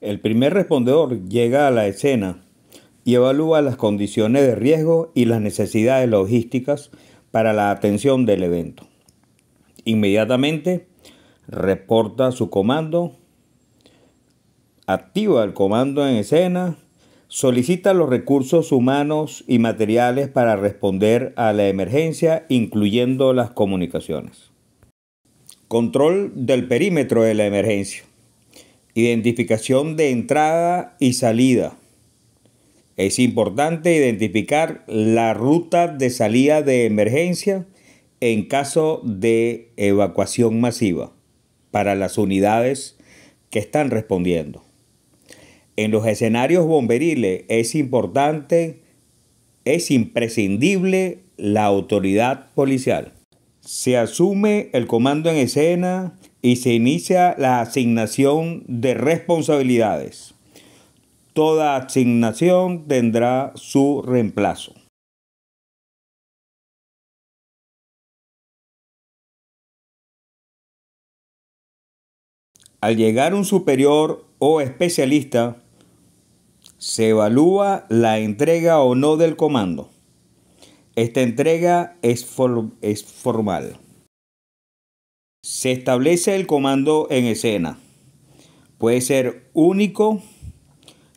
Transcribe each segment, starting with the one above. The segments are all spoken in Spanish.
El primer respondedor llega a la escena y evalúa las condiciones de riesgo y las necesidades logísticas para la atención del evento. Inmediatamente reporta su comando, activa el comando en escena, solicita los recursos humanos y materiales para responder a la emergencia, incluyendo las comunicaciones. Control del perímetro de la emergencia. Identificación de entrada y salida. Es importante identificar la ruta de salida de emergencia en caso de evacuación masiva para las unidades que están respondiendo. En los escenarios bomberiles es importante, es imprescindible la autoridad policial se asume el comando en escena y se inicia la asignación de responsabilidades. Toda asignación tendrá su reemplazo. Al llegar un superior o especialista, se evalúa la entrega o no del comando. Esta entrega es, formal. Se establece el comando en escena. Puede ser único,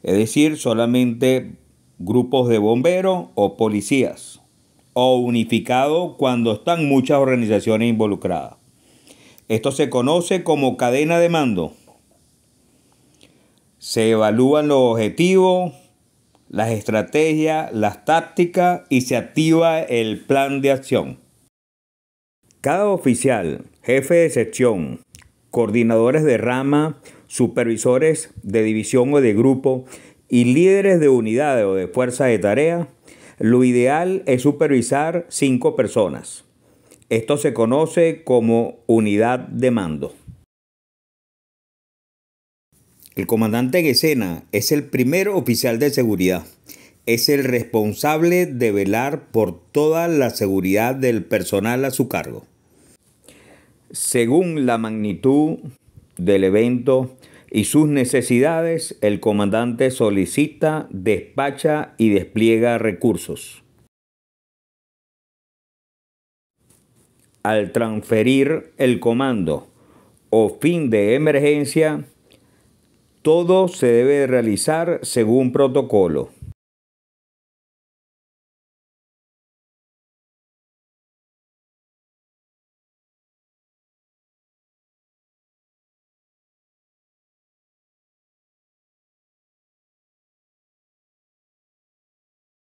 es decir, solamente grupos de bomberos o policías, o unificado cuando están muchas organizaciones involucradas. Esto se conoce como cadena de mando. Se evalúan los objetivos, las estrategias, las tácticas y se activa el plan de acción. Cada oficial, jefe de sección, coordinadores de rama, supervisores de división o de grupo y líderes de unidades o de fuerzas de tarea, lo ideal es supervisar cinco personas. Esto se conoce como unidad de mando. El comandante de es el primer oficial de seguridad. Es el responsable de velar por toda la seguridad del personal a su cargo. Según la magnitud del evento y sus necesidades, el comandante solicita, despacha y despliega recursos. Al transferir el comando o fin de emergencia, todo se debe realizar según protocolo.